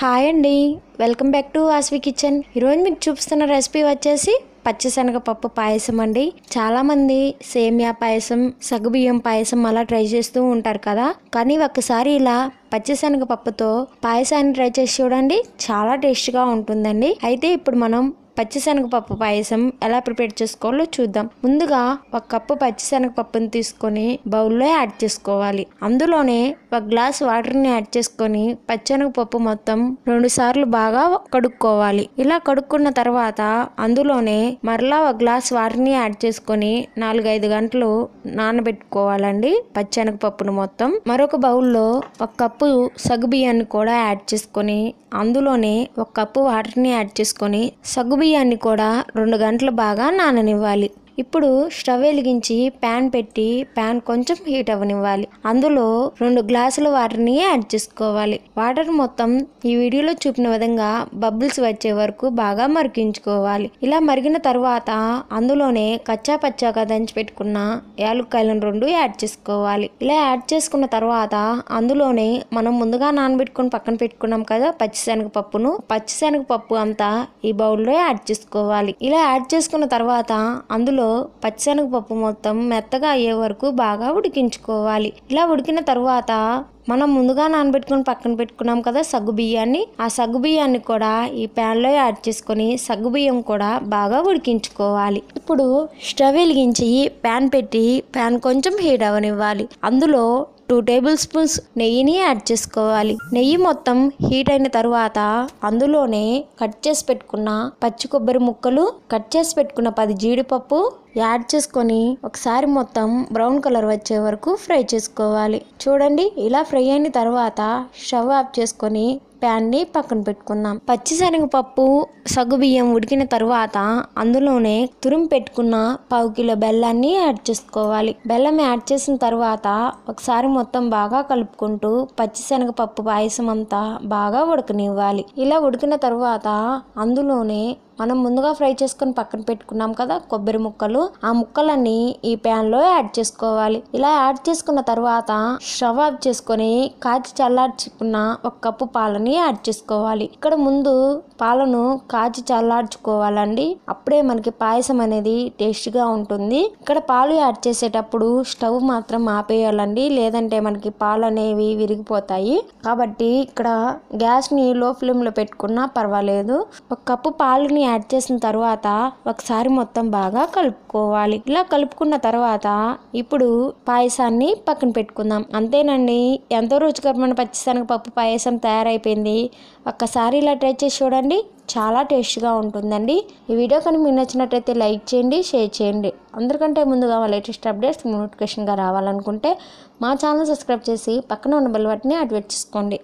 hi అండి welcome back to Aswi kitchen ఈరోజు మీకు చూపిస్తున్న రెసిపీ వచ్చేసి పచ్చిశనగపప్పు పాయసం అండి చాలామంది సేమియా పాయసం సగ్గుబియ్యం పాయసం అలా ట్రై చేస్తూ ఉంటారు కదా కానీ ఒక్కసారి ఇలా పచ్చిశనగపప్పుతో పాయసాన్ని ట్రై చేసి చూడండి చాలా టేస్ట్గా ఉంటుందండి అయితే ఇప్పుడు మనం పచ్చిశనగపప్పు పాయసం ఎలా ప్రిపేర్ చేసుకోవాలో చూద్దాం ముందుగా ఒక కప్పు పచ్చిశనగపప్పును తీసుకొని బౌల్లో యాడ్ చేసుకోవాలి అందులోనే ఒక గ్లాస్ వాటర్ని యాడ్ చేసుకొని పచ్చనగపప్పు మొత్తం రెండు సార్లు బాగా కడుక్కోవాలి ఇలా కడుక్కున్న తర్వాత అందులోనే మరలా ఒక గ్లాస్ వాటర్ని యాడ్ చేసుకొని నాలుగైదు గంటలు నానబెట్టుకోవాలండి పచ్చనగపప్పును మొత్తం మరొక బౌల్లో ఒక కప్పు బియ్యాన్ని కూడా యాడ్ చేసుకొని అందులోనే ఒక కప్పు వాటర్ని యాడ్ చేసుకొని సగ్గుబియ్యం బియ్యాన్ని కూడా రెండు గంటలు బాగా నాననివ్వాలి ఇప్పుడు స్టవ్ వెలిగించి ప్యాన్ పెట్టి ప్యాన్ కొంచెం హీట్ అవ్వనివ్వాలి అందులో రెండు గ్లాసుల వాటర్ని యాడ్ చేసుకోవాలి వాటర్ మొత్తం ఈ వీడియోలో చూపిన విధంగా బబుల్స్ వచ్చే వరకు బాగా మరిగించుకోవాలి ఇలా మరిగిన తర్వాత అందులోనే కచ్చా పచ్చాగా దంచి పెట్టుకున్న యాలుక్కాయలను రెండు యాడ్ చేసుకోవాలి ఇలా యాడ్ చేసుకున్న తర్వాత అందులోనే మనం ముందుగా నానబెట్టుకుని పక్కన పెట్టుకున్నాం కదా పచ్చిశనగపప్పును పచ్చిశనగపప్పు అంతా ఈ బౌల్లో యాడ్ చేసుకోవాలి ఇలా యాడ్ చేసుకున్న తర్వాత అందులో పచ్చనగపప్పు మొత్తం మెత్తగా అయ్యే వరకు బాగా ఉడికించుకోవాలి ఇలా ఉడికిన తర్వాత మనం ముందుగా నానబెట్టుకుని పక్కన పెట్టుకున్నాం కదా సగ్గు బియ్యాన్ని ఆ సగ్గు బియ్యాన్ని కూడా ఈ ప్యాన్లో యాడ్ చేసుకొని సగ్గు బియ్యం కూడా బాగా ఉడికించుకోవాలి ఇప్పుడు స్టవ్ వెలిగించి ప్యాన్ పెట్టి ప్యాన్ కొంచెం హీట్ అవనివ్వాలి అందులో టూ టేబుల్ స్పూన్స్ నెయ్యిని యాడ్ చేసుకోవాలి నెయ్యి మొత్తం హీట్ అయిన తర్వాత అందులోనే కట్ చేసి పెట్టుకున్న పచ్చి కొబ్బరి ముక్కలు కట్ చేసి పెట్టుకున్న పది జీడిపప్పు యాడ్ చేసుకొని ఒకసారి మొత్తం బ్రౌన్ కలర్ వచ్చే వరకు ఫ్రై చేసుకోవాలి చూడండి ఇలా ఫ్రై అయిన తర్వాత షవ్ ఆఫ్ చేసుకొని ప్యాన్ని పక్కన పెట్టుకుందాం పచ్చిశనగపప్పు బియ్యం ఉడికిన తర్వాత అందులోనే తురుము పెట్టుకున్న పావు కిలో బెల్లాన్ని యాడ్ చేసుకోవాలి బెల్లం యాడ్ చేసిన తర్వాత ఒకసారి మొత్తం బాగా కలుపుకుంటూ పచ్చిశనగపప్పు పాయసం అంతా బాగా ఉడకనివ్వాలి ఇలా ఉడికిన తర్వాత అందులోనే మనం ముందుగా ఫ్రై చేసుకుని పక్కన పెట్టుకున్నాం కదా కొబ్బరి ముక్కలు ఆ ముక్కలన్నీ ఈ లో యాడ్ చేసుకోవాలి ఇలా యాడ్ చేసుకున్న తర్వాత స్టవ్ ఆఫ్ చేసుకొని కాచి చల్లార్చుకున్న ఒక కప్పు పాలని యాడ్ చేసుకోవాలి ఇక్కడ ముందు పాలను కాచి చల్లార్చుకోవాలండి అప్పుడే మనకి పాయసం అనేది టేస్ట్గా ఉంటుంది ఇక్కడ పాలు యాడ్ చేసేటప్పుడు స్టవ్ మాత్రం ఆపేయాలండి లేదంటే మనకి పాలు అనేవి విరిగిపోతాయి కాబట్టి ఇక్కడ గ్యాస్ని లో ఫ్లేమ్ లో పెట్టుకున్నా పర్వాలేదు ఒక కప్పు పాలని యాడ్ చేసిన తర్వాత ఒకసారి మొత్తం బాగా కలుపుకోవాలి ఇలా కలుపుకున్న తర్వాత ఇప్పుడు పాయసాన్ని పక్కన పెట్టుకుందాం అంతేనండి ఎంతో రుచికరమైన పచ్చిశనగపప్పు పాయసం తయారైపోయింది ఒక్కసారి ఇలా ట్రై చేసి చూడండి చాలా టేస్ట్గా ఉంటుందండి ఈ వీడియో కానీ మీకు నచ్చినట్లయితే లైక్ చేయండి షేర్ చేయండి అందరికంటే ముందుగా మా లేటెస్ట్ అప్డేట్స్ నోటిఫికేషన్గా రావాలనుకుంటే మా ఛానల్ సబ్స్క్రైబ్ చేసి పక్కన ఉన్న బెల్ వాటిని యాక్టివేట్ చేసుకోండి